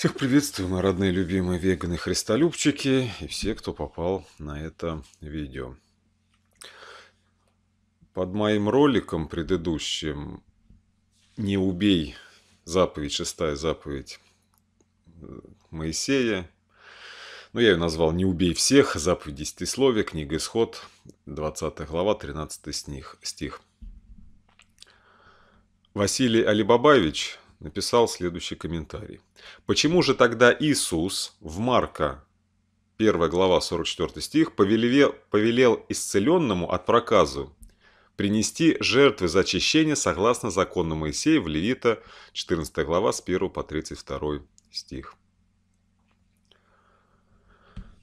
Всех приветствую, мои родные, любимые веганы, христолюбчики и все, кто попал на это видео. Под моим роликом предыдущим «Не убей» заповедь, шестая заповедь Моисея. Ну, я ее назвал «Не убей всех», заповедь десятисловия, книга «Исход», 20 глава, 13 стих. Василий Алибабаевич написал следующий комментарий. Почему же тогда Иисус в Марка 1 глава 44 стих повелел, повелел исцеленному от проказу принести жертвы за очищение согласно закону Моисея в Левита 14 глава с 1 по 32 стих.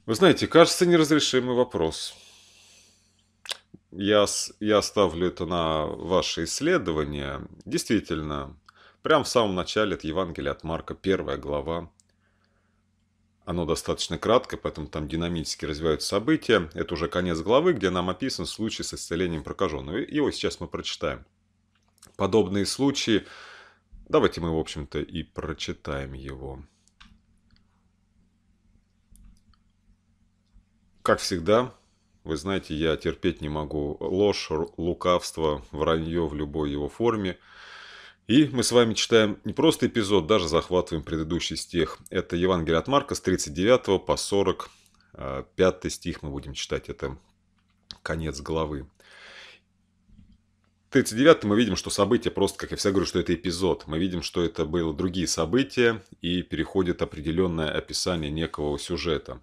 Вы знаете, кажется неразрешимый вопрос. Я, я оставлю это на ваше исследование. Действительно, Прямо в самом начале это Евангелие от Марка, первая глава. Оно достаточно кратко, поэтому там динамически развиваются события. Это уже конец главы, где нам описан случай с исцелением прокаженного. Его сейчас мы прочитаем. Подобные случаи... Давайте мы, в общем-то, и прочитаем его. Как всегда, вы знаете, я терпеть не могу ложь, лукавство, вранье в любой его форме – и мы с вами читаем не просто эпизод, даже захватываем предыдущий стих. Это Евангелие от Марка с 39 по 45 э, стих мы будем читать. Это конец главы. 39 мы видим, что события просто, как я всегда говорю, что это эпизод. Мы видим, что это были другие события и переходит определенное описание некого сюжета.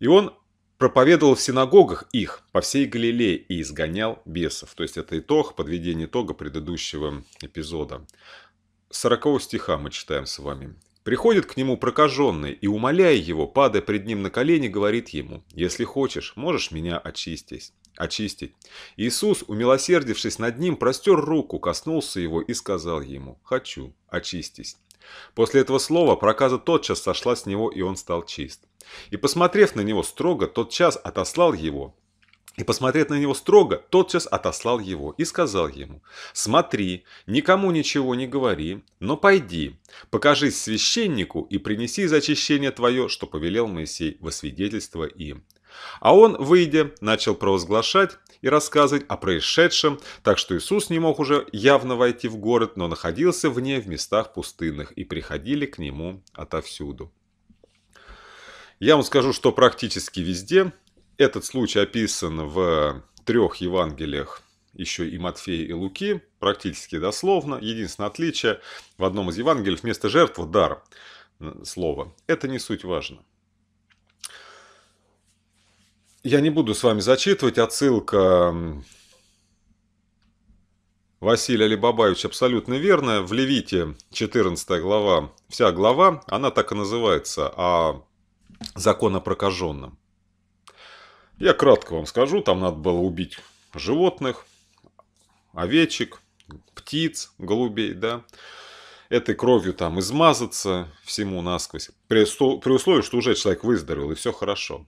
И он проповедовал в синагогах их по всей Галилее и изгонял бесов. То есть это итог, подведение итога предыдущего эпизода. 40 стиха мы читаем с вами. Приходит к нему прокаженный и, умоляя его, падая пред ним на колени, говорит ему, «Если хочешь, можешь меня очистить». очистить. Иисус, умилосердившись над ним, простер руку, коснулся его и сказал ему, «Хочу, очистись». После этого слова проказа тотчас сошла с него, и он стал чист. И, посмотрев на него строго, тотчас отослал его, и, посмотрев на него строго, тотчас отослал его и сказал ему, «Смотри, никому ничего не говори, но пойди, покажись священнику и принеси за очищение твое, что повелел Моисей во свидетельство им». А он, выйдя, начал провозглашать, и рассказывать о происшедшем, так что Иисус не мог уже явно войти в город, но находился вне в местах пустынных, и приходили к нему отовсюду. Я вам скажу, что практически везде этот случай описан в трех Евангелиях еще и Матфея, и Луки, практически дословно. Единственное отличие, в одном из Евангелий вместо жертвы – дар слово. Это не суть важно. Я не буду с вами зачитывать, отсылка Василия Алибабаевич абсолютно верная. В Левите 14 глава, вся глава, она так и называется, о «А закон о прокаженном. Я кратко вам скажу, там надо было убить животных, овечек, птиц, голубей, да, этой кровью там измазаться всему насквозь, при, при условии, что уже человек выздоровел и все хорошо.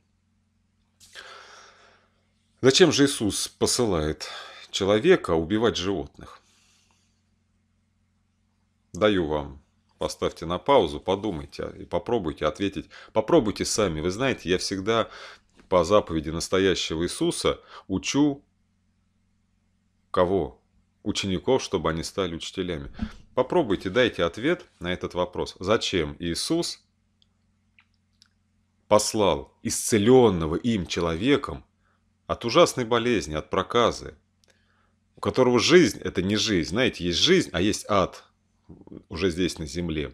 Зачем же Иисус посылает человека убивать животных? Даю вам. Поставьте на паузу, подумайте и попробуйте ответить. Попробуйте сами. Вы знаете, я всегда по заповеди настоящего Иисуса учу кого? Учеников, чтобы они стали учителями. Попробуйте, дайте ответ на этот вопрос. Зачем Иисус послал исцеленного им человеком от ужасной болезни, от проказы, у которого жизнь – это не жизнь. Знаете, есть жизнь, а есть ад уже здесь на земле.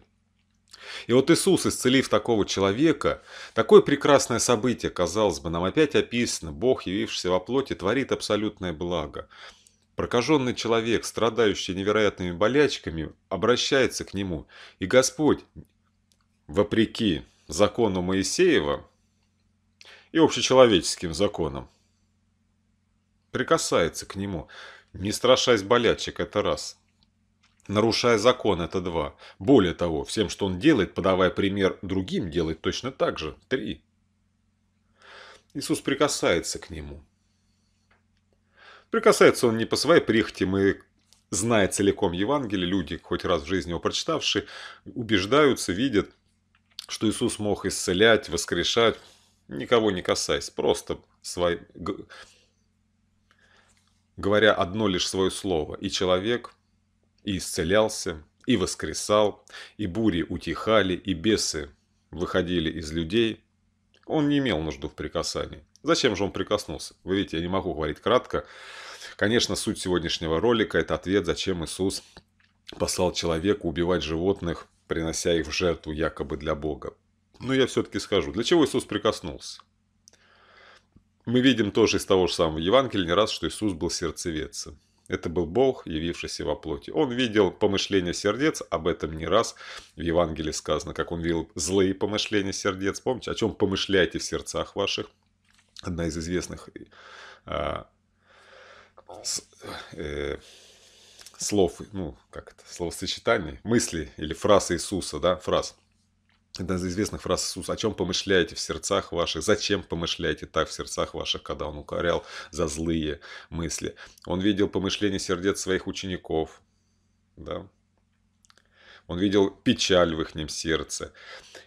И вот Иисус, исцелив такого человека, такое прекрасное событие, казалось бы, нам опять описано, Бог, явившийся во плоти, творит абсолютное благо. Прокаженный человек, страдающий невероятными болячками, обращается к нему. И Господь, вопреки закону Моисеева и общечеловеческим законам, прикасается к нему, не страшась болячек – это раз. Нарушая закон – это два. Более того, всем, что он делает, подавая пример другим, делает точно так же – три. Иисус прикасается к нему. Прикасается он не по своей прихоти, мы зная целиком Евангелие, люди, хоть раз в жизни его прочитавшие, убеждаются, видят, что Иисус мог исцелять, воскрешать, никого не касаясь, просто своим говоря одно лишь свое слово, и человек и исцелялся, и воскресал, и бури утихали, и бесы выходили из людей. Он не имел нужду в прикасании. Зачем же он прикоснулся? Вы видите, я не могу говорить кратко. Конечно, суть сегодняшнего ролика – это ответ, зачем Иисус послал человека убивать животных, принося их в жертву якобы для Бога. Но я все-таки скажу, для чего Иисус прикоснулся? Мы видим тоже из того же самого Евангелия не раз, что Иисус был сердцеведцем. Это был Бог, явившийся во плоти. Он видел помышления сердец, об этом не раз в Евангелии сказано, как он видел злые помышления сердец. Помните, о чем помышляете в сердцах ваших? Одна из известных э, э, слов, ну, как это, словосочетаний, мысли или фраз Иисуса, да, фраз – Одна из известных фраз Иисуса, о чем помышляете в сердцах ваших, зачем помышляете так в сердцах ваших, когда он укорял за злые мысли. Он видел помышление сердец своих учеников, да? он видел печаль в их сердце.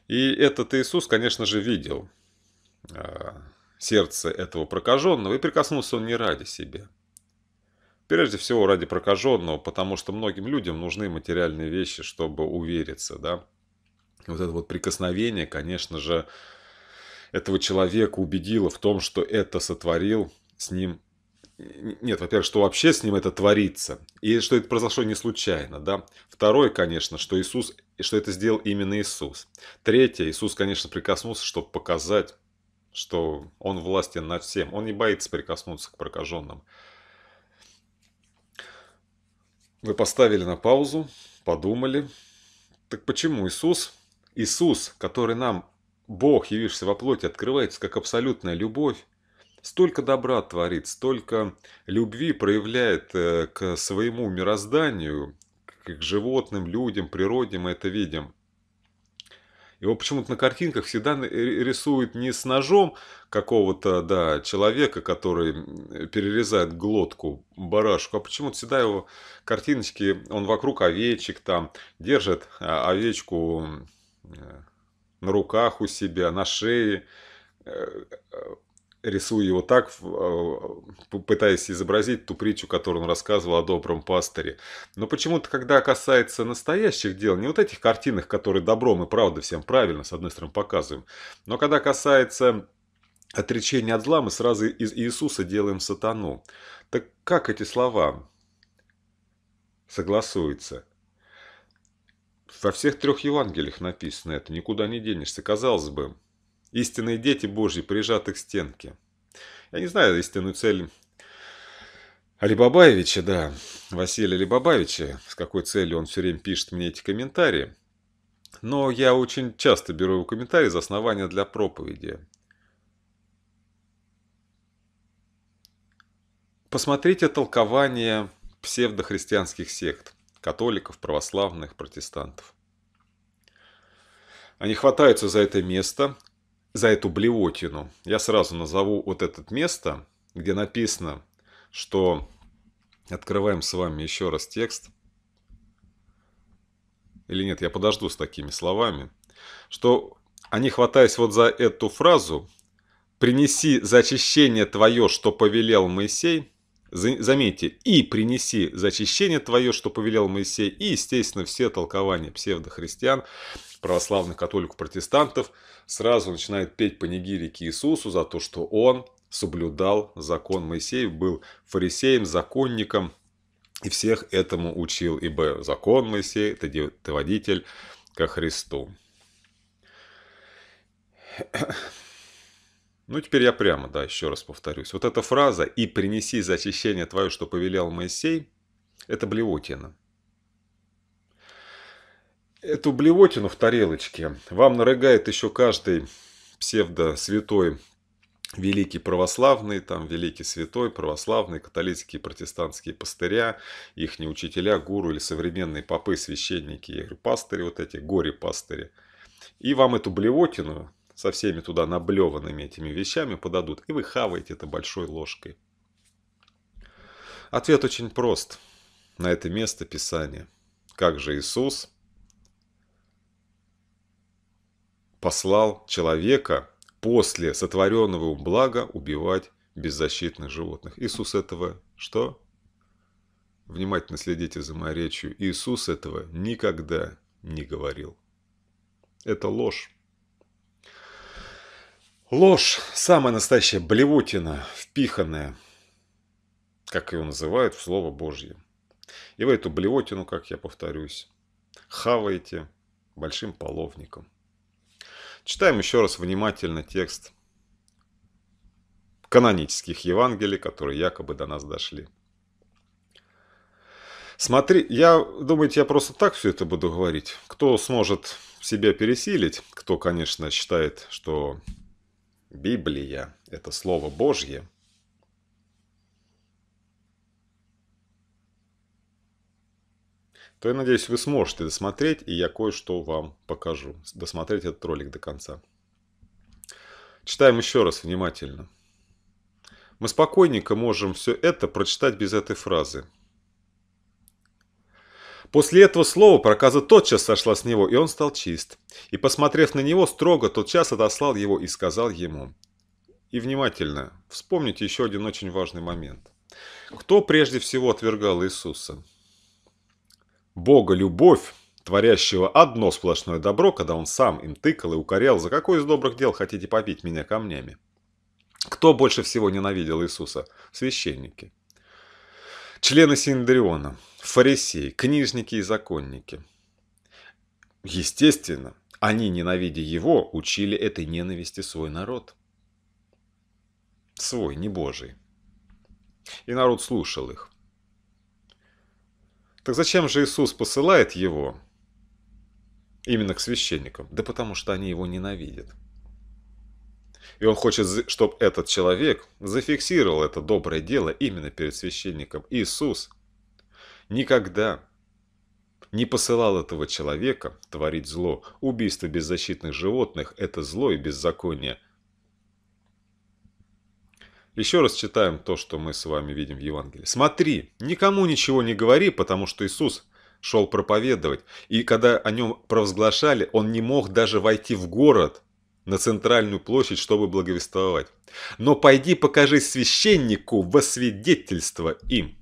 И этот Иисус, конечно же, видел а, сердце этого прокаженного, и прикоснулся он не ради себя. Прежде всего ради прокаженного, потому что многим людям нужны материальные вещи, чтобы увериться, да, вот это вот прикосновение, конечно же, этого человека убедило в том, что это сотворил с ним нет, во-первых, что вообще с ним это творится, и что это произошло не случайно, да. Второе, конечно, что Иисус, что это сделал именно Иисус. Третье, Иисус, конечно, прикоснулся, чтобы показать, что Он властен над всем. Он не боится прикоснуться к прокаженным. Вы поставили на паузу, подумали. Так почему Иисус Иисус, который нам, Бог, явившийся во плоти, открывается как абсолютная любовь, столько добра творит, столько любви проявляет э, к своему мирозданию, к животным, людям, природе, мы это видим. Его почему-то на картинках всегда рисуют не с ножом какого-то да, человека, который перерезает глотку барашку, а почему-то всегда его картиночки, он вокруг овечек там, держит а, овечку на руках у себя, на шее, э, э, рисую его так, э, пытаясь изобразить ту притчу, которую он рассказывал о добром пастыре. Но почему-то, когда касается настоящих дел, не вот этих картинах, которые добром и правда всем правильно, с одной стороны, показываем, но когда касается отречения от зла, мы сразу из Иисуса делаем сатану. Так как эти слова согласуются? Во всех трех Евангелиях написано это, никуда не денешься, казалось бы. Истинные дети Божьи прижаты к стенке. Я не знаю истинную цель Алибабаевича, да, Василия Алибабаевича, с какой целью он все время пишет мне эти комментарии. Но я очень часто беру его комментарии за основания для проповеди. Посмотрите толкование псевдохристианских сект католиков, православных, протестантов. Они хватаются за это место, за эту блевотину. Я сразу назову вот это место, где написано, что... Открываем с вами еще раз текст. Или нет, я подожду с такими словами. Что они, хватаясь вот за эту фразу, «Принеси за очищение твое, что повелел Моисей», Заметьте, и принеси зачищение твое, что повелел Моисей, и, естественно, все толкования псевдохристиан, православных католиков, протестантов, сразу начинают петь панигирики Иисусу за то, что он соблюдал закон Моисеев, был фарисеем, законником, и всех этому учил, ибо закон Моисея это водитель ко Христу. Ну, теперь я прямо, да, еще раз повторюсь. Вот эта фраза «и принеси за очищение твое, что повелел Моисей» – это блевотина. Эту блевотину в тарелочке вам нарыгает еще каждый псевдо-святой великий православный, там великий святой, православный, католические, протестантские пастыря, их не учителя, гуру или современные попы, священники, пастыри вот эти, горе-пастыри. И вам эту блевотину, со всеми туда наблеванными этими вещами подадут, и вы хаваете это большой ложкой. Ответ очень прост. На это место Писания. Как же Иисус послал человека после сотворенного блага убивать беззащитных животных. Иисус этого что? Внимательно следите за моей речью. Иисус этого никогда не говорил. Это ложь. Ложь, самая настоящая блевотина, впиханная, как ее называют, в Слово Божье. И вы эту блевотину, как я повторюсь, хаваете большим половником. Читаем еще раз внимательно текст канонических Евангелий, которые якобы до нас дошли. Смотри, я, думаете, я просто так все это буду говорить? Кто сможет себя пересилить, кто, конечно, считает, что Библия – это Слово Божье. то я надеюсь, вы сможете досмотреть, и я кое-что вам покажу. Досмотреть этот ролик до конца. Читаем еще раз внимательно. Мы спокойненько можем все это прочитать без этой фразы. После этого слова проказа тотчас сошла с него, и он стал чист. И, посмотрев на него строго, тотчас отослал его и сказал ему. И внимательно, вспомните еще один очень важный момент. Кто прежде всего отвергал Иисуса? Бога любовь, творящего одно сплошное добро, когда он сам им тыкал и укорял, за какое из добрых дел хотите побить меня камнями? Кто больше всего ненавидел Иисуса? Священники. Члены Синдриона, фарисеи, книжники и законники. Естественно, они, ненавидя его, учили этой ненависти свой народ. Свой, не божий. И народ слушал их. Так зачем же Иисус посылает его именно к священникам? Да потому что они его ненавидят. И он хочет, чтобы этот человек зафиксировал это доброе дело именно перед священником. Иисус никогда не посылал этого человека творить зло. Убийство беззащитных животных – это зло и беззаконие. Еще раз читаем то, что мы с вами видим в Евангелии. «Смотри, никому ничего не говори, потому что Иисус шел проповедовать, и когда о нем провозглашали, он не мог даже войти в город, на центральную площадь, чтобы благовествовать. Но пойди покажи священнику во свидетельство им.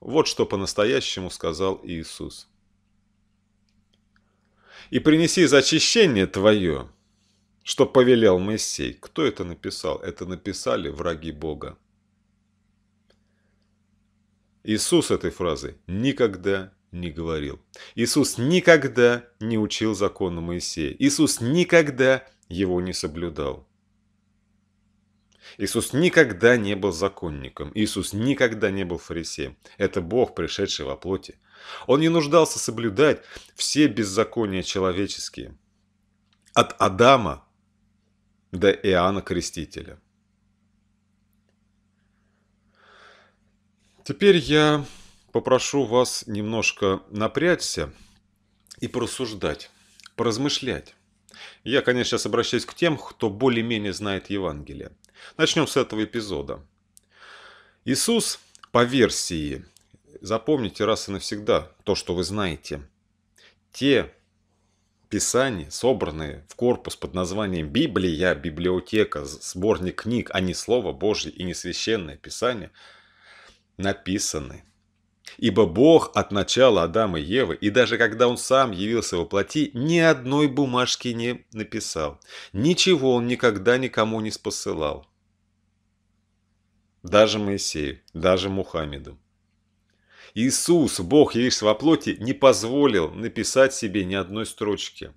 Вот что по-настоящему сказал Иисус. И принеси зачищение твое, что повелел Моисей. Кто это написал? Это написали враги Бога. Иисус этой фразы никогда не говорил. Иисус никогда не учил закону Моисея. Иисус никогда его не соблюдал. Иисус никогда не был законником, Иисус никогда не был фарисеем. Это Бог, пришедший во плоти. Он не нуждался соблюдать все беззакония человеческие. От Адама до Иоанна Крестителя. Теперь я попрошу вас немножко напрячься и просуждать, поразмышлять. Я, конечно, сейчас обращаюсь к тем, кто более-менее знает Евангелие. Начнем с этого эпизода. Иисус по версии, запомните раз и навсегда то, что вы знаете, те писания, собранные в корпус под названием Библия, библиотека, сборник книг, а не Слово Божье и не Священное Писание, написаны Ибо Бог от начала Адама и Евы, и даже когда он сам явился во плоти, ни одной бумажки не написал. Ничего он никогда никому не спосылал. Даже Моисею, даже Мухаммеду. Иисус, Бог, явившись во плоти, не позволил написать себе ни одной строчки.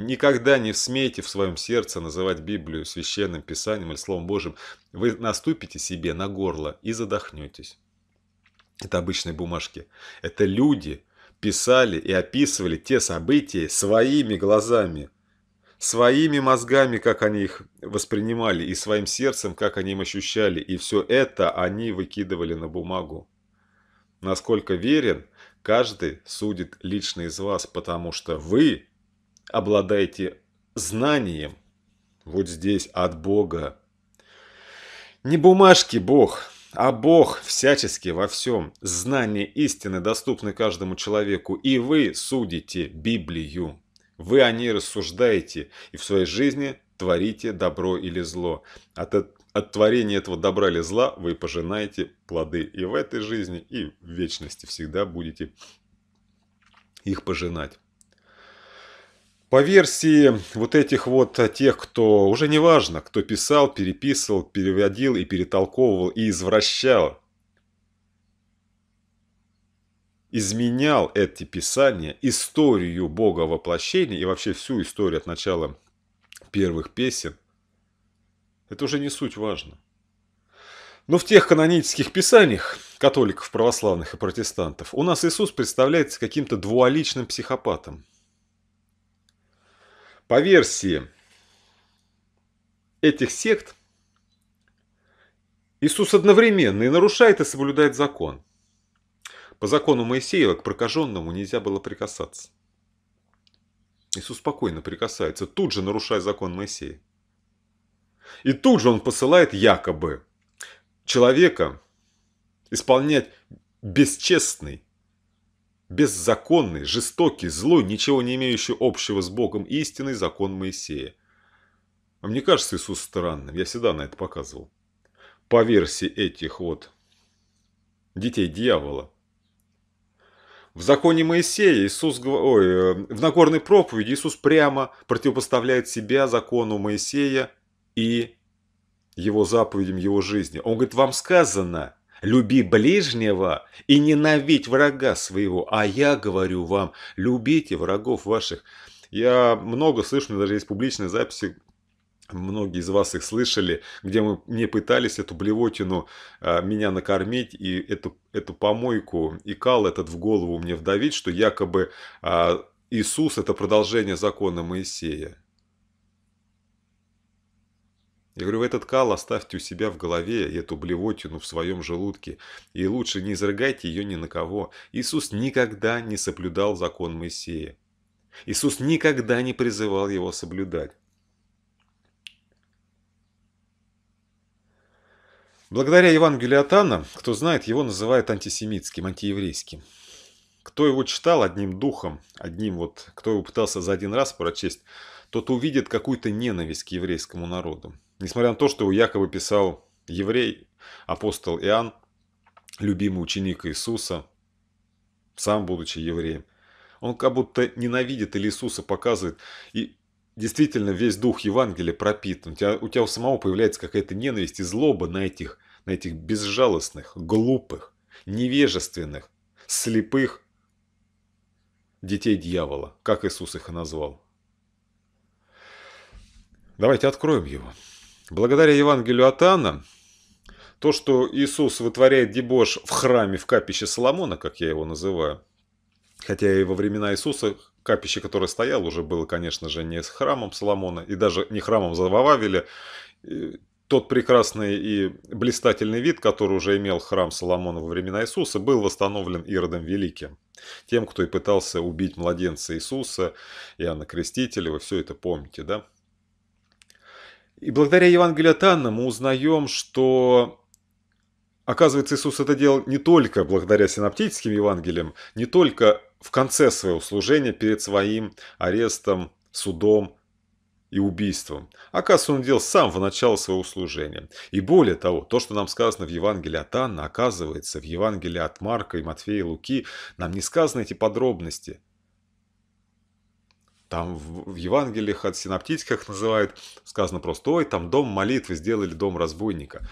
Никогда не смейте в своем сердце называть Библию священным писанием или Словом Божьим. Вы наступите себе на горло и задохнетесь. Это обычные бумажки. Это люди писали и описывали те события своими глазами, своими мозгами, как они их воспринимали, и своим сердцем, как они им ощущали. И все это они выкидывали на бумагу. Насколько верен, каждый судит лично из вас, потому что вы обладаете знанием, вот здесь от Бога. Не бумажки Бог, а Бог всячески во всем. Знание истины доступны каждому человеку, и вы судите Библию. Вы о ней рассуждаете и в своей жизни творите добро или зло. От, от творения этого добра или зла вы пожинаете плоды и в этой жизни, и в вечности всегда будете их пожинать. По версии вот этих вот а, тех, кто, уже неважно, кто писал, переписывал, переводил и перетолковывал и извращал, изменял эти писания, историю Бога воплощения и вообще всю историю от начала первых песен, это уже не суть важно. Но в тех канонических писаниях католиков, православных и протестантов у нас Иисус представляется каким-то двуоличным психопатом – по версии этих сект, Иисус одновременно и нарушает, и соблюдает закон. По закону Моисеева к прокаженному нельзя было прикасаться. Иисус спокойно прикасается, тут же нарушая закон Моисея. И тут же он посылает якобы человека исполнять бесчестный беззаконный, жестокий, злой, ничего не имеющий общего с Богом истинный закон Моисея. А мне кажется Иисус странным, я всегда на это показывал. По версии этих вот детей дьявола. В законе Моисея Иисус, ой, э, в Нагорной проповеди Иисус прямо противопоставляет себя закону Моисея и его заповедям, его жизни. Он говорит, вам сказано, люби ближнего и ненавидь врага своего. А я говорю вам, любите врагов ваших. Я много слышу, даже есть публичные записи, многие из вас их слышали, где мы не пытались эту блевотину а, меня накормить и эту, эту помойку и кал этот в голову мне вдавить, что якобы а, Иисус это продолжение закона Моисея. Я говорю, вы этот кал оставьте у себя в голове, эту блевотину в своем желудке, и лучше не изрыгайте ее ни на кого. Иисус никогда не соблюдал закон Моисея. Иисус никогда не призывал его соблюдать. Благодаря Евангелию от кто знает, его называют антисемитским, антиеврейским. Кто его читал одним духом, одним вот, кто его пытался за один раз прочесть, тот увидит какую-то ненависть к еврейскому народу. Несмотря на то, что якобы писал еврей, апостол Иоанн, любимый ученик Иисуса, сам будучи евреем. Он как будто ненавидит или Иисуса показывает. И действительно весь дух Евангелия пропитан. У тебя у, тебя у самого появляется какая-то ненависть и злоба на этих, на этих безжалостных, глупых, невежественных, слепых детей дьявола, как Иисус их и назвал. Давайте откроем его. Благодаря Евангелию от Анна, то, что Иисус вытворяет дебош в храме в капище Соломона, как я его называю, хотя и во времена Иисуса капище, которое стояло, уже было, конечно же, не с храмом Соломона и даже не храмом Завававеля. Тот прекрасный и блистательный вид, который уже имел храм Соломона во времена Иисуса, был восстановлен Иродом Великим. Тем, кто и пытался убить младенца Иисуса, Иоанна Крестителя, вы все это помните, да? И благодаря Евангелию от Анна мы узнаем, что, оказывается, Иисус это делал не только благодаря синаптическим Евангелиям, не только в конце своего служения перед своим арестом, судом и убийством. Оказывается, он делал сам в начале своего служения. И более того, то, что нам сказано в Евангелии от Анна, оказывается, в Евангелии от Марка и Матфея и Луки нам не сказаны эти подробности – там в, в Евангелиях от синаптических называют, сказано просто, ой, там дом молитвы, сделали дом разбойника.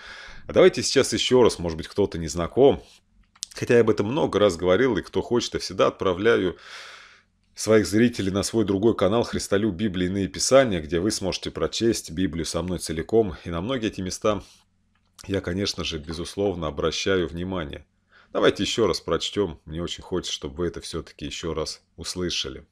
А давайте сейчас еще раз, может быть, кто-то не знаком, хотя я об этом много раз говорил, и кто хочет, я всегда отправляю своих зрителей на свой другой канал «Христолю Библии иные писания», где вы сможете прочесть Библию со мной целиком, и на многие эти места я, конечно же, безусловно, обращаю внимание. Давайте еще раз прочтем, мне очень хочется, чтобы вы это все-таки еще раз услышали.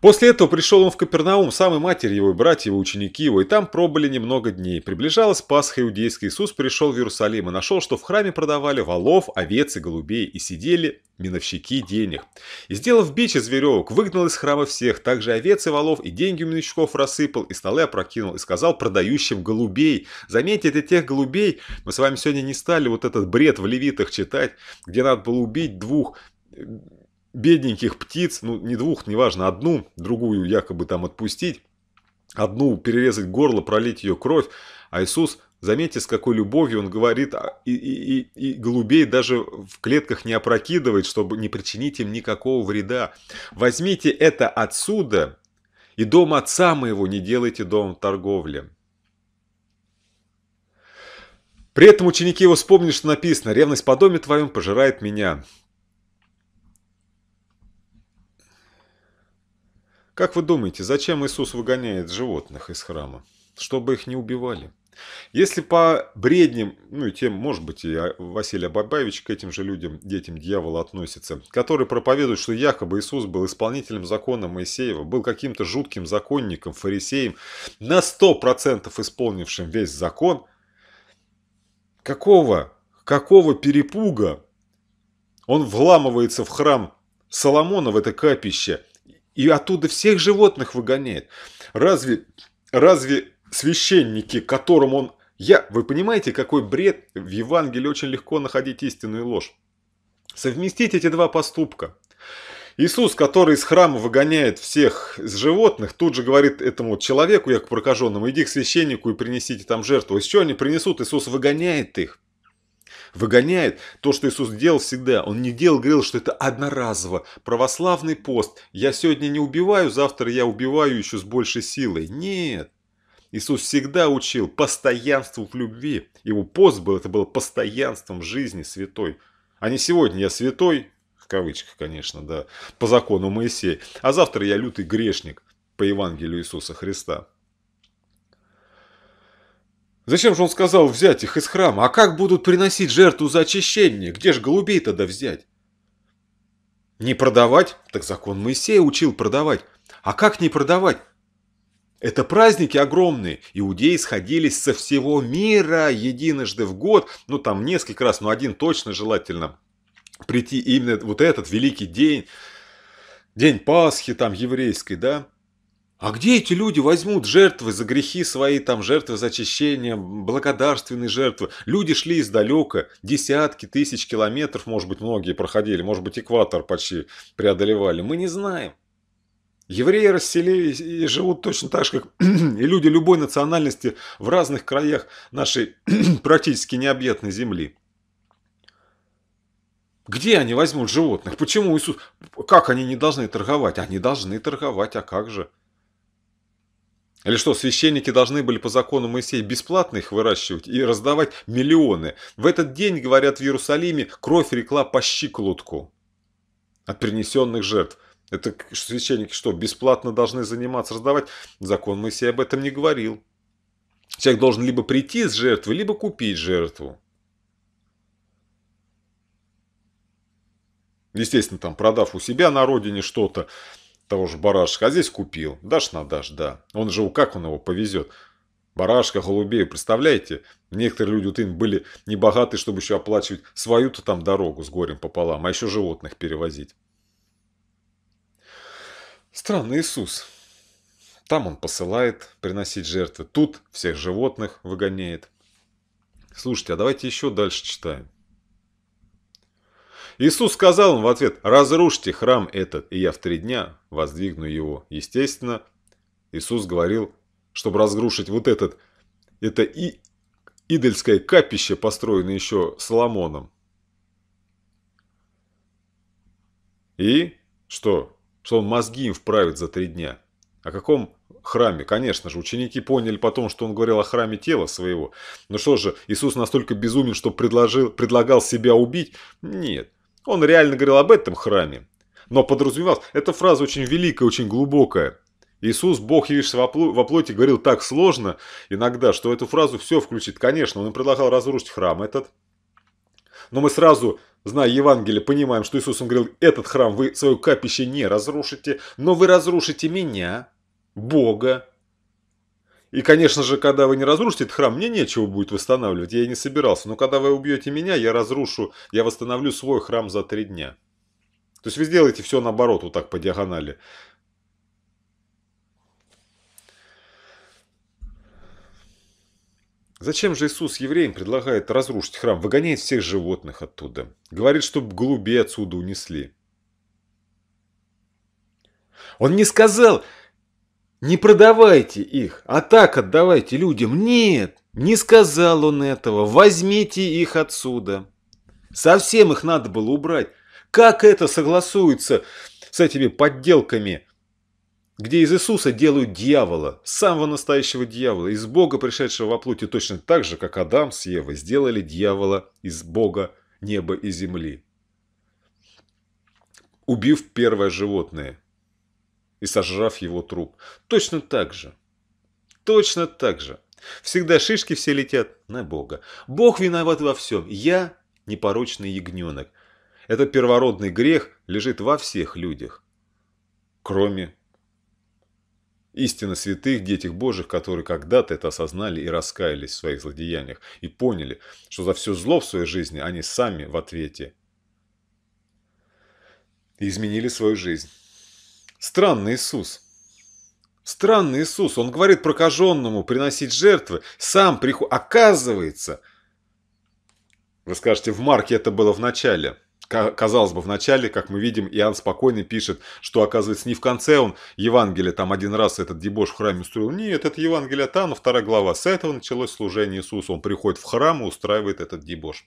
После этого пришел он в Капернаум, самый и матерь его, и братья его, ученики его, и там пробыли немного дней. Приближалась Пасха Иудейская, Иисус пришел в Иерусалим и нашел, что в храме продавали волов, овец и голубей, и сидели миновщики денег. И, сделав бич из веревок, выгнал из храма всех, также овец и волов, и деньги у миновщиков рассыпал, и столы опрокинул, и сказал продающим голубей. Заметьте, это тех голубей, мы с вами сегодня не стали вот этот бред в левитах читать, где надо было убить двух бедненьких птиц, ну не двух, неважно, одну, другую якобы там отпустить, одну перерезать горло, пролить ее кровь, а Иисус, заметьте, с какой любовью он говорит а, и, и, и, и голубей даже в клетках не опрокидывает, чтобы не причинить им никакого вреда. Возьмите это отсюда и дом отца моего не делайте дом торговли. При этом ученики его вспомнили, что написано «Ревность по доме твоем пожирает меня». Как вы думаете, зачем Иисус выгоняет животных из храма? Чтобы их не убивали. Если по бредним ну и тем, может быть, и Василий Бабаевич к этим же людям, детям дьявола относится, которые проповедуют, что якобы Иисус был исполнителем закона Моисеева, был каким-то жутким законником, фарисеем, на 100% исполнившим весь закон, какого, какого перепуга он вламывается в храм Соломона, в это капище – и оттуда всех животных выгоняет. Разве, разве священники, которым он... Я, вы понимаете, какой бред? В Евангелии очень легко находить истинную ложь. Совместить эти два поступка. Иисус, который из храма выгоняет всех с животных, тут же говорит этому человеку, я к прокаженному, иди к священнику и принесите там жертву. Из чего они принесут? Иисус выгоняет их выгоняет, то, что Иисус делал всегда, Он не делал, говорил, что это одноразово, православный пост, я сегодня не убиваю, завтра я убиваю еще с большей силой. Нет, Иисус всегда учил постоянству в любви. Его пост был, это было постоянством жизни святой. А не сегодня я святой, в кавычках, конечно, да, по закону Моисея, а завтра я лютый грешник по Евангелию Иисуса Христа. Зачем же он сказал взять их из храма? А как будут приносить жертву за очищение? Где же голубей тогда взять? Не продавать? Так закон Моисея учил продавать. А как не продавать? Это праздники огромные. Иудеи сходились со всего мира единожды в год. Ну, там несколько раз, но один точно желательно. Прийти именно вот этот великий день. День Пасхи там еврейской, да? А где эти люди возьмут жертвы за грехи свои, там жертвы за очищение, благодарственные жертвы? Люди шли издалека, десятки тысяч километров, может быть, многие проходили, может быть, экватор почти преодолевали. Мы не знаем. Евреи расселились и живут точно так же, как и люди любой национальности в разных краях нашей практически необъятной земли. Где они возьмут животных? Почему Иисус... Как они не должны торговать? Они должны торговать, а как же? Или что, священники должны были по закону Моисея бесплатно их выращивать и раздавать миллионы? В этот день, говорят, в Иерусалиме кровь рекла по щиколотку от принесенных жертв. Это священники что, бесплатно должны заниматься, раздавать? Закон Моисея об этом не говорил. Человек должен либо прийти с жертвы, либо купить жертву. Естественно, там продав у себя на родине что-то, того же барашка, а здесь купил. Дашь на дашь, да. Он же, как он его повезет? Барашка, голубей, представляете? Некоторые люди вот им были небогаты, чтобы еще оплачивать свою-то там дорогу с горем пополам, а еще животных перевозить. Странный Иисус. Там он посылает приносить жертвы, тут всех животных выгоняет. Слушайте, а давайте еще дальше читаем. Иисус сказал им в ответ, разрушьте храм этот, и я в три дня воздвигну его. Естественно, Иисус говорил, чтобы разрушить вот этот, это и идольское капище, построенное еще Соломоном. И что? Что он мозги им вправит за три дня. О каком храме? Конечно же, ученики поняли потом, что он говорил о храме тела своего. Но что же, Иисус настолько безумен, что предложил, предлагал себя убить? Нет. Он реально говорил об этом храме. Но подразумевал, эта фраза очень великая, очень глубокая. Иисус, Бог, явившийся во, во плоти, говорил так сложно иногда, что эту фразу все включит. Конечно, он им предлагал разрушить храм этот. Но мы сразу, зная Евангелие, понимаем, что Иисус, он говорил, этот храм вы, свое капище не разрушите, но вы разрушите меня, Бога, и, конечно же, когда вы не разрушите этот храм, мне нечего будет восстанавливать, я и не собирался. Но когда вы убьете меня, я разрушу, я восстановлю свой храм за три дня. То есть вы сделаете все наоборот, вот так по диагонали. Зачем же Иисус евреям предлагает разрушить храм, выгоняет всех животных оттуда? Говорит, чтобы голубей отсюда унесли. Он не сказал, не продавайте их, а так отдавайте людям. Нет, не сказал он этого. Возьмите их отсюда. Совсем их надо было убрать. Как это согласуется с этими подделками, где из Иисуса делают дьявола, самого настоящего дьявола, из Бога, пришедшего во плоти, точно так же, как Адам с Евой сделали дьявола из Бога, неба и земли, убив первое животное – и сожрав его труп. Точно так же. Точно так же. Всегда шишки все летят на Бога. Бог виноват во всем. Я непорочный ягненок. Этот первородный грех лежит во всех людях. Кроме истинно святых, детях Божьих, которые когда-то это осознали и раскаялись в своих злодеяниях. И поняли, что за все зло в своей жизни они сами в ответе. И изменили свою жизнь. Странный Иисус. Странный Иисус. Он говорит прокаженному приносить жертвы, сам приходит. Оказывается, вы скажете, в Марке это было в начале. Казалось бы, в начале, как мы видим, Иоанн спокойно пишет, что, оказывается, не в конце он Евангелие, там один раз этот дебош в храме устроил. Нет, это Евангелие там вторая глава. С этого началось служение Иисуса. Он приходит в храм и устраивает этот дебош.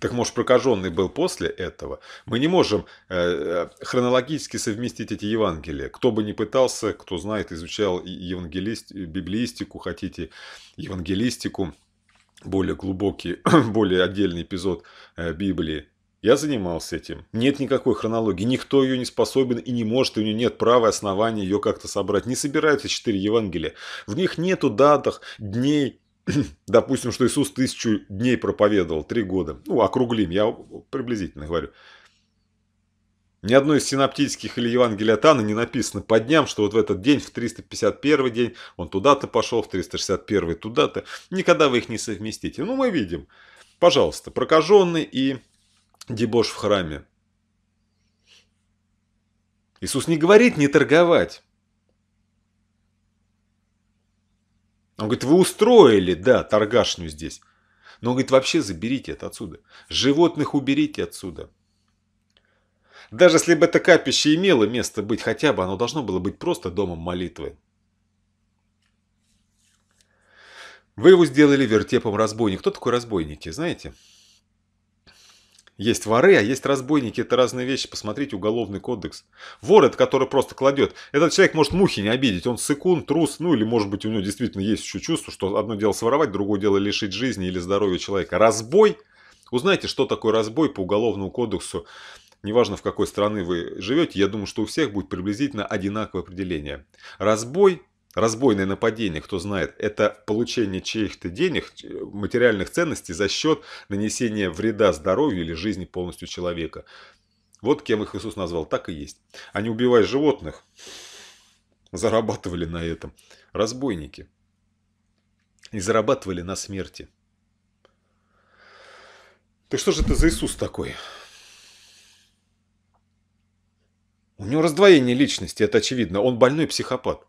Так может, прокаженный был после этого? Мы не можем э, э, хронологически совместить эти Евангелия. Кто бы ни пытался, кто знает, изучал евангелист, библиистику, хотите евангелистику, более глубокий, более отдельный эпизод э, Библии. Я занимался этим. Нет никакой хронологии. Никто ее не способен и не может, и у нее нет права основания ее как-то собрать. Не собираются четыре Евангелия. В них нету датах, дней, допустим, что Иисус тысячу дней проповедовал, три года. Ну, округлим, я приблизительно говорю. Ни одно из синаптических или Евангелия Тана не написано по дням, что вот в этот день, в 351 день, он туда-то пошел, в 361 туда-то. Никогда вы их не совместите. Ну, мы видим. Пожалуйста, прокаженный и дебош в храме. Иисус не говорит не торговать. Он говорит, вы устроили, да, торгашню здесь. Но он говорит, вообще заберите это отсюда. Животных уберите отсюда. Даже если бы это капище имело место быть хотя бы, оно должно было быть просто домом молитвы. Вы его сделали вертепом разбойник. Кто такой разбойники, знаете? Есть воры, а есть разбойники. Это разные вещи. Посмотрите уголовный кодекс. Вор это, который просто кладет. Этот человек может мухи не обидеть. Он секунд трус. Ну или может быть у него действительно есть еще чувство, что одно дело своровать, другое дело лишить жизни или здоровья человека. Разбой. Узнайте, что такое разбой по уголовному кодексу. Неважно, в какой стране вы живете, я думаю, что у всех будет приблизительно одинаковое определение. Разбой разбойное нападение, кто знает, это получение чьих-то денег, материальных ценностей за счет нанесения вреда здоровью или жизни полностью человека. Вот кем их Иисус назвал, так и есть. Они, убивая животных, зарабатывали на этом. Разбойники. И зарабатывали на смерти. Ты что же это за Иисус такой? У него раздвоение личности, это очевидно. Он больной психопат.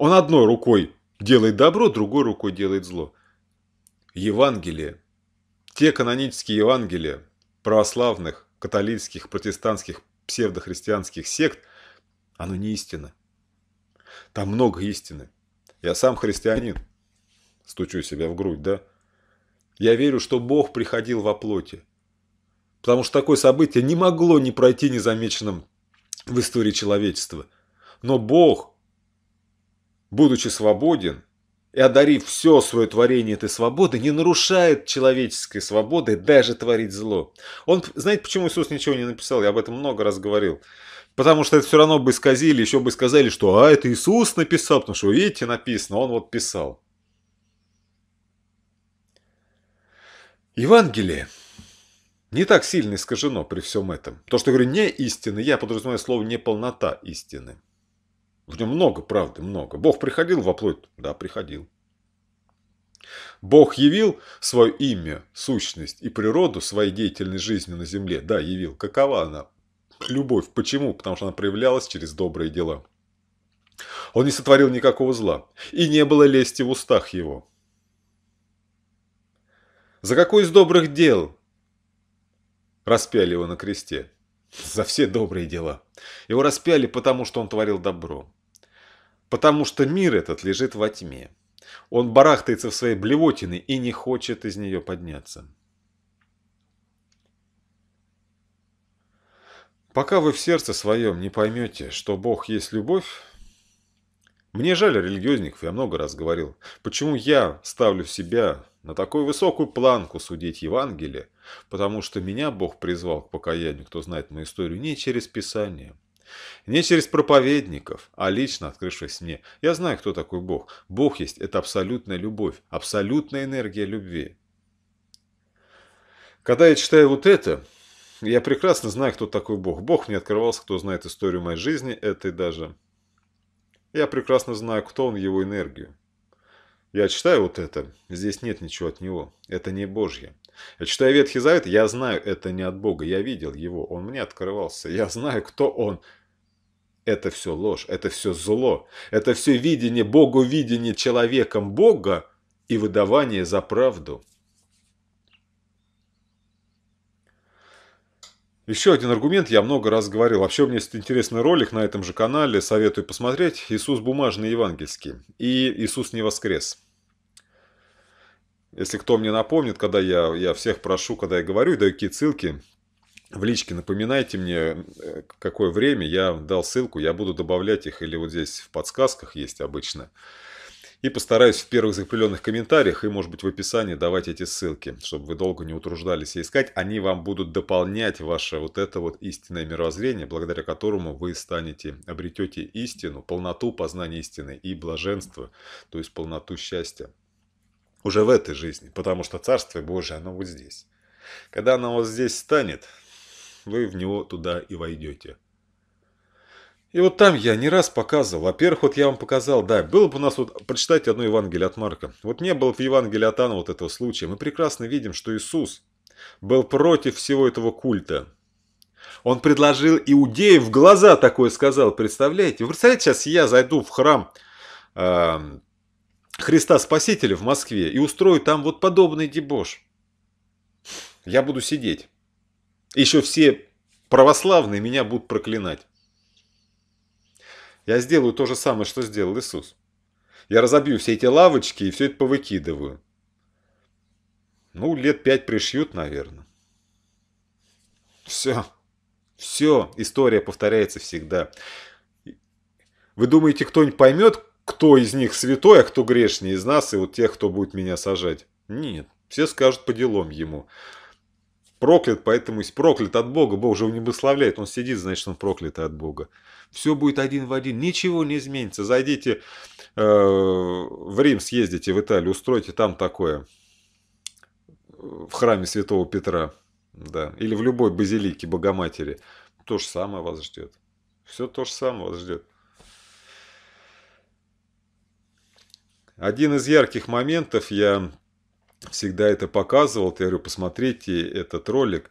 Он одной рукой делает добро, другой рукой делает зло. Евангелие. Те канонические Евангелия православных, католических, протестантских, псевдохристианских сект, оно не истина. Там много истины. Я сам христианин. Стучу себя в грудь, да? Я верю, что Бог приходил во плоти. Потому что такое событие не могло не пройти незамеченным в истории человечества. Но Бог будучи свободен и одарив все свое творение этой свободы, не нарушает человеческой свободы даже творить зло. Он, знаете, почему Иисус ничего не написал? Я об этом много раз говорил. Потому что это все равно бы исказили, еще бы сказали, что «а, это Иисус написал», потому что, видите, написано, он вот писал. Евангелие не так сильно искажено при всем этом. То, что я говорю «не истины», я подразумеваю слово «неполнота истины». В нем много правды, много. Бог приходил во плоть? Да, приходил. Бог явил свое имя, сущность и природу своей деятельной жизни на земле? Да, явил. Какова она? Любовь. Почему? Потому что она проявлялась через добрые дела. Он не сотворил никакого зла, и не было лести в устах его. За какое из добрых дел распяли его на кресте? За все добрые дела. Его распяли, потому что он творил добро. Потому что мир этот лежит во тьме. Он барахтается в своей блевотине и не хочет из нее подняться. Пока вы в сердце своем не поймете, что Бог есть любовь, мне жаль религиозников, я много раз говорил, почему я ставлю себя на такую высокую планку судить Евангелие, потому что меня Бог призвал к покаянию, кто знает мою историю, не через Писание, не через проповедников, а лично открывшись мне. Я знаю, кто такой Бог. Бог есть – это абсолютная любовь, абсолютная энергия любви. Когда я читаю вот это, я прекрасно знаю, кто такой Бог. Бог мне открывался, кто знает историю моей жизни, этой даже. Я прекрасно знаю, кто он, его энергию. Я читаю вот это, здесь нет ничего от него, это не Божье. Я читаю Ветхий Завет, я знаю, это не от Бога, я видел его, он мне открывался, я знаю, кто он, это все ложь, это все зло, это все видение Богу видение человеком Бога и выдавание за правду. Еще один аргумент я много раз говорил. Вообще, у меня есть интересный ролик на этом же канале, советую посмотреть. Иисус бумажный евангельский и Иисус не воскрес. Если кто мне напомнит, когда я, я всех прошу, когда я говорю, даю какие ссылки, в личке напоминайте мне, э, какое время, я дал ссылку, я буду добавлять их, или вот здесь в подсказках есть обычно. И постараюсь в первых закрепленных комментариях и, может быть, в описании давать эти ссылки, чтобы вы долго не утруждались искать. Они вам будут дополнять ваше вот это вот истинное мировоззрение, благодаря которому вы станете, обретете истину, полноту познания истины и блаженство, то есть полноту счастья уже в этой жизни, потому что Царствие Божие, оно вот здесь. Когда оно вот здесь станет, вы в него туда и войдете. И вот там я не раз показывал. Во-первых, вот я вам показал, да, было бы у нас вот, прочитать одно Евангелие от Марка. Вот не было в Евангелии от Анна вот этого случая. Мы прекрасно видим, что Иисус был против всего этого культа. Он предложил иудеям в глаза такое сказал, представляете? Вы представляете, сейчас я зайду в храм э, Христа Спасителя в Москве и устрою там вот подобный дебош. Я буду сидеть. Еще все православные меня будут проклинать. Я сделаю то же самое, что сделал Иисус. Я разобью все эти лавочки и все это повыкидываю. Ну, лет пять пришьют, наверное. Все. Все. История повторяется всегда. Вы думаете, кто-нибудь поймет, кто из них святой, а кто грешный из нас, и вот тех, кто будет меня сажать? Нет. Все скажут по делам ему проклят, поэтому есть проклят от Бога. Бог же его не благословляет, он сидит, значит, он проклят от Бога. Все будет один в один, ничего не изменится. Зайдите э, в Рим, съездите в Италию, устройте там такое, в храме Святого Петра, да, или в любой базилике Богоматери. То же самое вас ждет. Все то же самое вас ждет. Один из ярких моментов я всегда это показывал. Я говорю, посмотрите этот ролик.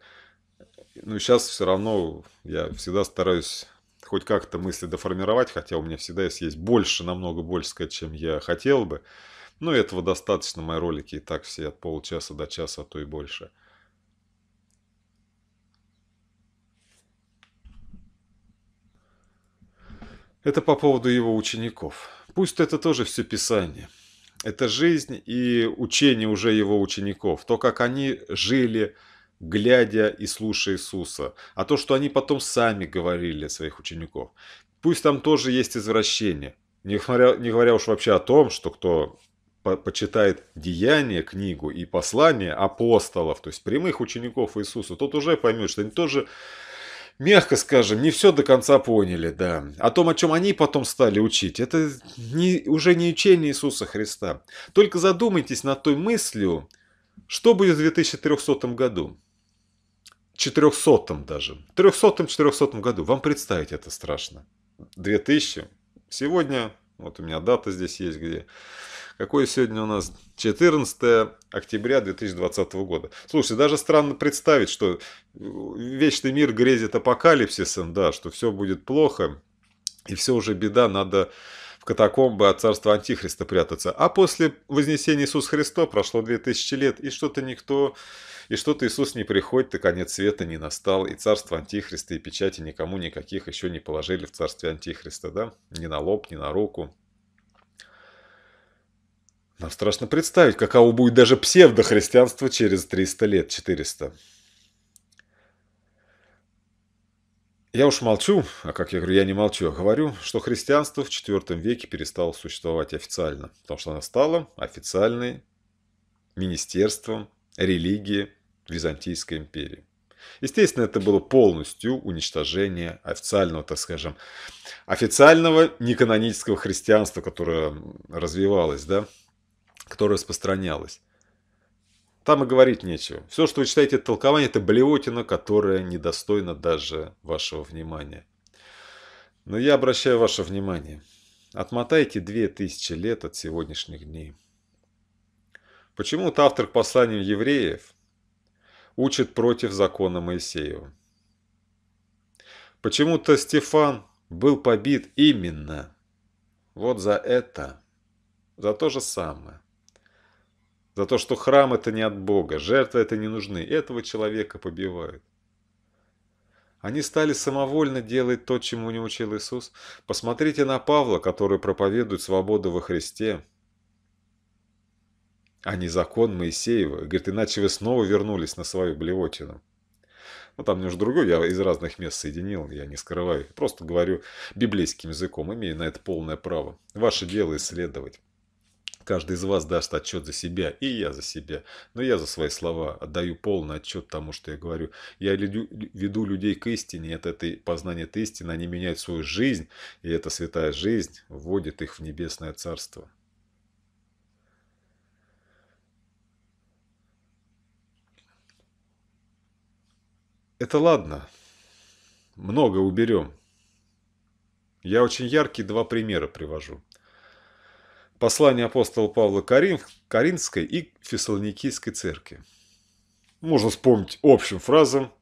Ну, сейчас все равно я всегда стараюсь хоть как-то мысли доформировать, хотя у меня всегда есть, есть больше, намного больше сказать, чем я хотел бы. Но ну, этого достаточно, мои ролики и так все от полчаса до часа, а то и больше. Это по поводу его учеников. Пусть это тоже все писание – это жизнь и учение уже его учеников, то, как они жили, глядя и слушая Иисуса, а то, что они потом сами говорили своих учеников. Пусть там тоже есть извращение, не говоря, не говоря уж вообще о том, что кто по почитает деяния, книгу и послание апостолов, то есть прямых учеников Иисуса, тот уже поймет, что они тоже мягко скажем, не все до конца поняли, да. О том, о чем они потом стали учить, это не, уже не учение Иисуса Христа. Только задумайтесь над той мыслью, что будет в 2300 году. 400 даже. 300-400 году. Вам представить это страшно. 2000. Сегодня, вот у меня дата здесь есть где. Какое сегодня у нас 14 октября 2020 года. Слушайте, даже странно представить, что э, вечный мир грезит апокалипсисом, да, что все будет плохо, и все уже беда, надо в катакомбы от царства Антихриста прятаться. А после вознесения Иисуса Христа прошло 2000 лет, и что-то никто, и что-то Иисус не приходит, и конец света не настал, и царство Антихриста, и печати никому никаких еще не положили в царстве Антихриста, да? Ни на лоб, ни на руку, нам страшно представить, каково будет даже псевдохристианство через 300 лет, 400. Я уж молчу, а как я говорю, я не молчу, а говорю, что христианство в IV веке перестало существовать официально, потому что оно стало официальным министерством религии Византийской империи. Естественно, это было полностью уничтожение официального, так скажем, официального неканонического христианства, которое развивалось, да, которая распространялась. Там и говорить нечего. Все, что вы читаете, это толкование, это блевотина, которая недостойна даже вашего внимания. Но я обращаю ваше внимание. Отмотайте две тысячи лет от сегодняшних дней. Почему-то автор к посланию евреев учит против закона Моисеева. Почему-то Стефан был побит именно вот за это, за то же самое. За то, что храм это не от Бога, жертвы это не нужны, этого человека побивают. Они стали самовольно делать то, чему не учил Иисус. Посмотрите на Павла, который проповедует свободу во Христе, а не закон Моисеева. Говорит, иначе вы снова вернулись на свою блевотину. Ну, там немножко другое, я из разных мест соединил, я не скрываю. Просто говорю библейским языком, имею на это полное право. Ваше дело исследовать каждый из вас даст отчет за себя, и я за себя. Но я за свои слова отдаю полный отчет тому, что я говорю. Я веду людей к истине, это, это познание этой истины, они меняют свою жизнь, и эта святая жизнь вводит их в небесное царство. Это ладно. Много уберем. Я очень яркие два примера привожу. Послание апостола Павла Карин, Каринской и Фессалоникийской церкви. Можно вспомнить общим фразам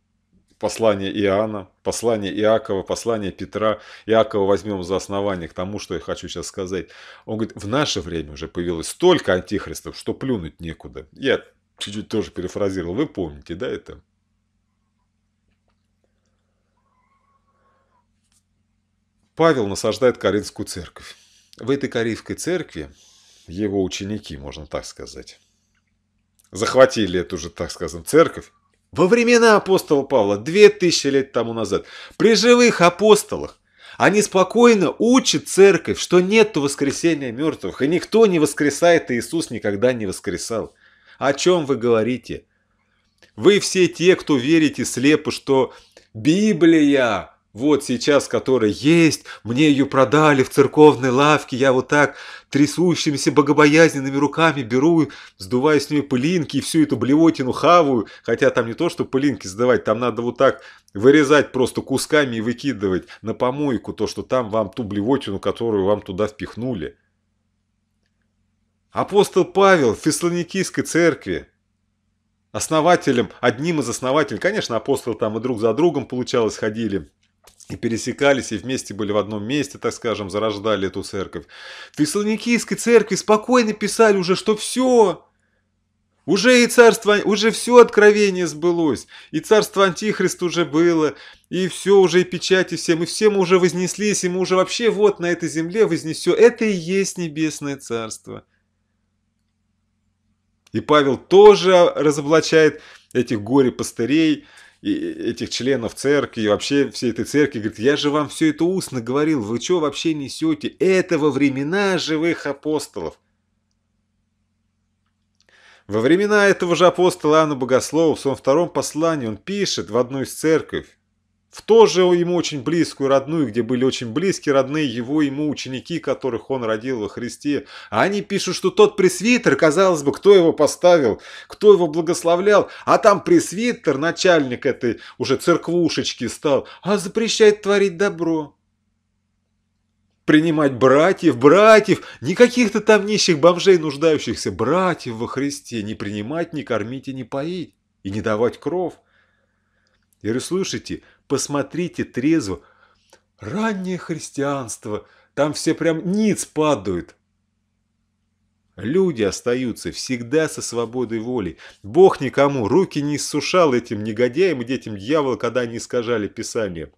послание Иоанна, послание Иакова, послание Петра. Иакова возьмем за основание к тому, что я хочу сейчас сказать. Он говорит, в наше время уже появилось столько антихристов, что плюнуть некуда. Я чуть-чуть тоже перефразировал. Вы помните, да, это? Павел насаждает Каринскую церковь. В этой корейской церкви его ученики, можно так сказать, захватили эту же, так скажем, церковь во времена апостола Павла, 2000 лет тому назад. При живых апостолах они спокойно учат церковь, что нет воскресения мертвых, и никто не воскресает, и Иисус никогда не воскресал. О чем вы говорите? Вы все те, кто верите слепо, что Библия вот сейчас, которая есть, мне ее продали в церковной лавке, я вот так трясущимися богобоязненными руками беру, сдуваю с нее пылинки и всю эту блевотину хаваю, хотя там не то, что пылинки сдавать, там надо вот так вырезать просто кусками и выкидывать на помойку то, что там вам ту блевотину, которую вам туда впихнули. Апостол Павел в Фессалоникийской церкви, основателем, одним из основателей, конечно, апостол там и друг за другом, получалось, ходили, и пересекались, и вместе были в одном месте, так скажем, зарождали эту церковь. В Фессалоникийской церкви спокойно писали уже, что все, уже и царство, уже все откровение сбылось, и царство Антихрист уже было, и все уже и печати всем, и все мы уже вознеслись, и мы уже вообще вот на этой земле вознесем. Это и есть небесное царство. И Павел тоже разоблачает этих горе-пастырей, и этих членов церкви, и вообще всей этой церкви, говорит, я же вам все это устно говорил, вы что вообще несете? Это во времена живых апостолов. Во времена этого же апостола Иоанна Богослова в своем втором послании он пишет в одну из церковь, в тоже ему очень близкую родную, где были очень близкие родные его ему ученики, которых он родил во Христе. А они пишут, что тот пресвитер, казалось бы, кто его поставил, кто его благословлял, а там пресвитер, начальник этой уже церквушечки стал, а запрещает творить добро принимать братьев, братьев, не каких-то там нищих бомжей нуждающихся, братьев во Христе, не принимать, не кормить и не поить, и не давать кров. Я говорю, слушайте, посмотрите трезво. Раннее христианство, там все прям ниц падают. Люди остаются всегда со свободой воли. Бог никому руки не иссушал этим негодяям и детям дьявола, когда они искажали Писание.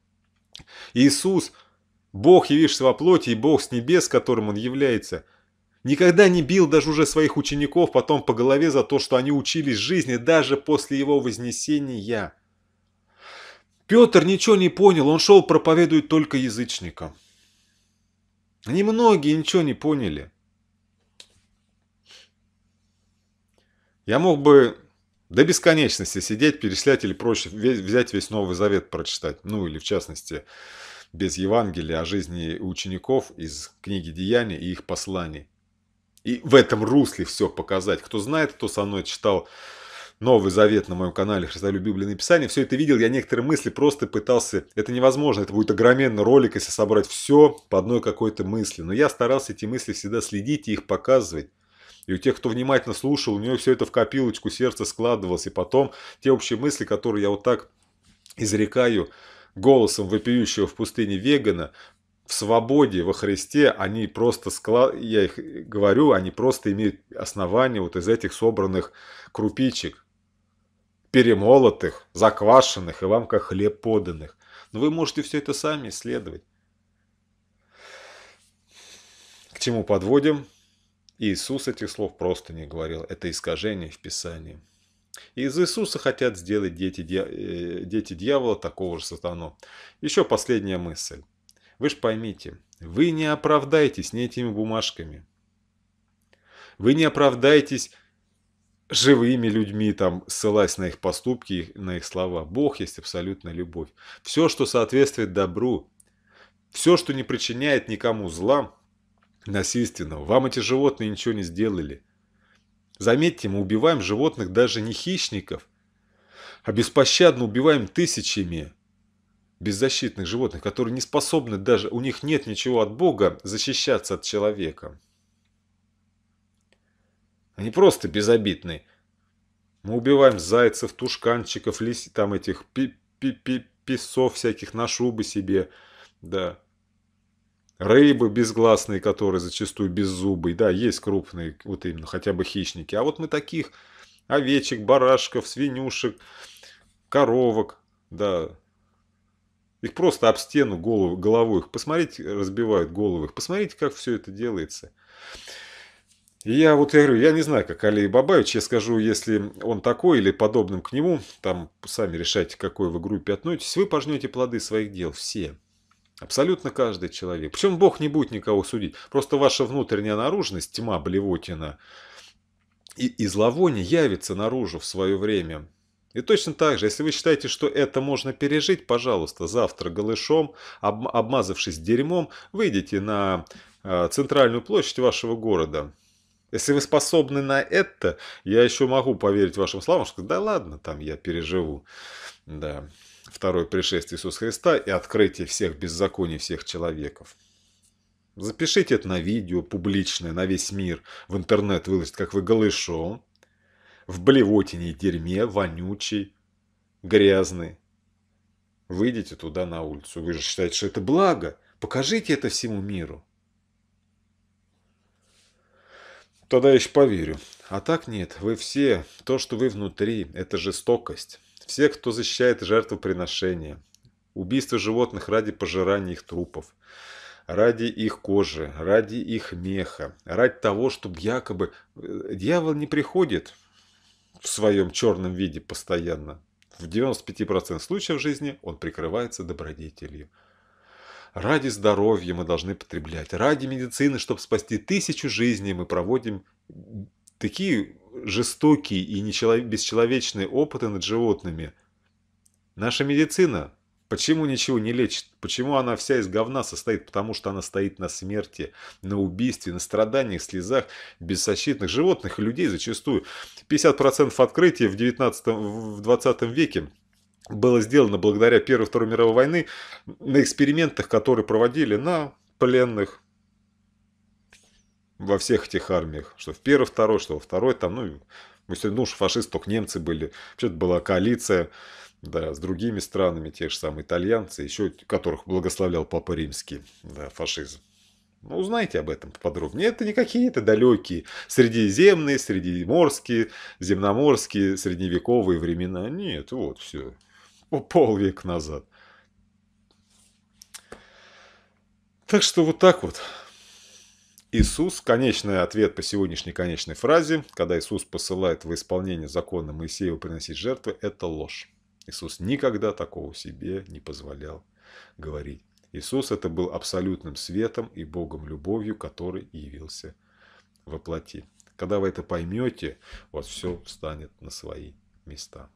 Иисус, Бог, явившись во плоти, и Бог с небес, которым Он является, никогда не бил даже уже своих учеников потом по голове за то, что они учились жизни даже после Его вознесения. Петр ничего не понял, он шел проповедует только язычникам. Они многие ничего не поняли. Я мог бы до бесконечности сидеть, перечислять или проще взять весь Новый Завет прочитать. Ну или в частности, без Евангелия о жизни учеников из книги Деяний и их посланий. И в этом русле все показать. Кто знает, кто со мной читал Новый Завет на моем канале «Христолюбие Библия написание». Все это видел, я некоторые мысли просто пытался... Это невозможно, это будет огроменный ролик, если собрать все по одной какой-то мысли. Но я старался эти мысли всегда следить и их показывать. И у тех, кто внимательно слушал, у него все это в копилочку сердца складывалось. И потом те общие мысли, которые я вот так изрекаю голосом вопиющего в пустыне вегана, в свободе во Христе, они просто, склад... я их говорю, они просто имеют основание вот из этих собранных крупичек перемолотых, заквашенных и вам как хлеб поданных. Но вы можете все это сами исследовать. К чему подводим? Иисус этих слов просто не говорил. Это искажение в Писании. Из Иисуса хотят сделать дети, э, дети дьявола такого же сатану. Еще последняя мысль. Вы же поймите, вы не оправдаетесь ни этими бумажками. Вы не оправдаетесь живыми людьми, там, ссылаясь на их поступки, на их слова. Бог есть абсолютная любовь. Все, что соответствует добру, все, что не причиняет никому зла, насильственного, вам эти животные ничего не сделали. Заметьте, мы убиваем животных даже не хищников, а беспощадно убиваем тысячами беззащитных животных, которые не способны даже, у них нет ничего от Бога защищаться от человека они просто безобидный. Мы убиваем зайцев, тушканчиков, лиси, там этих пи пи пи песов всяких на шубы себе, да. Рыбы безгласные, которые зачастую беззубые, да, есть крупные, вот именно, хотя бы хищники. А вот мы таких овечек, барашков, свинюшек, коровок, да, их просто об стену голову, головой их, посмотрите, разбивают головы их, посмотрите, как все это делается. Я вот я говорю, я не знаю, как Алей Бабаевич, я скажу, если он такой или подобным к нему, там сами решайте, какой вы группе относитесь, вы пожнете плоды своих дел, все. Абсолютно каждый человек. Причем Бог не будет никого судить. Просто ваша внутренняя наружность, тьма, блевотина и, и зловоние явится наружу в свое время. И точно так же, если вы считаете, что это можно пережить, пожалуйста, завтра голышом, обмазавшись дерьмом, выйдите на а, центральную площадь вашего города – если вы способны на это, я еще могу поверить вашим словам, что да ладно, там я переживу. Да. Второе пришествие Иисуса Христа и открытие всех беззаконий всех человеков. Запишите это на видео публичное, на весь мир, в интернет выложите, как вы голышом, в блевотине и дерьме, вонючий, грязный. Выйдите туда на улицу, вы же считаете, что это благо. Покажите это всему миру. Тогда я еще поверю. А так нет, вы все, то, что вы внутри, это жестокость. Все, кто защищает жертвоприношения, убийство животных ради пожирания их трупов, ради их кожи, ради их меха, ради того, чтобы якобы... Э, дьявол не приходит в своем черном виде постоянно. В 95% случаев жизни он прикрывается добродетелью. Ради здоровья мы должны потреблять, ради медицины, чтобы спасти тысячу жизней, мы проводим такие жестокие и нечелов... бесчеловечные опыты над животными. Наша медицина почему ничего не лечит? Почему она вся из говна состоит? Потому что она стоит на смерти, на убийстве, на страданиях, слезах беззащитных животных и людей зачастую. 50% открытия в, 19, в 20 веке было сделано благодаря Первой и Второй мировой войны на экспериментах, которые проводили на пленных во всех этих армиях. Что в Первой, Второй, что во Второй, там, ну, если, ну, фашисты, только немцы были. Вообще-то была коалиция да, с другими странами, те же самые итальянцы, еще которых благословлял Папа Римский, да, фашизм. Ну, узнайте об этом подробнее. Это не какие-то далекие средиземные, средиземорские, земноморские, средневековые времена. Нет, вот все полвека назад. Так что вот так вот. Иисус, конечный ответ по сегодняшней конечной фразе, когда Иисус посылает во исполнение закона Моисеева приносить жертвы, это ложь. Иисус никогда такого себе не позволял говорить. Иисус это был абсолютным светом и Богом любовью, который явился во плоти. Когда вы это поймете, у вас все встанет на свои места.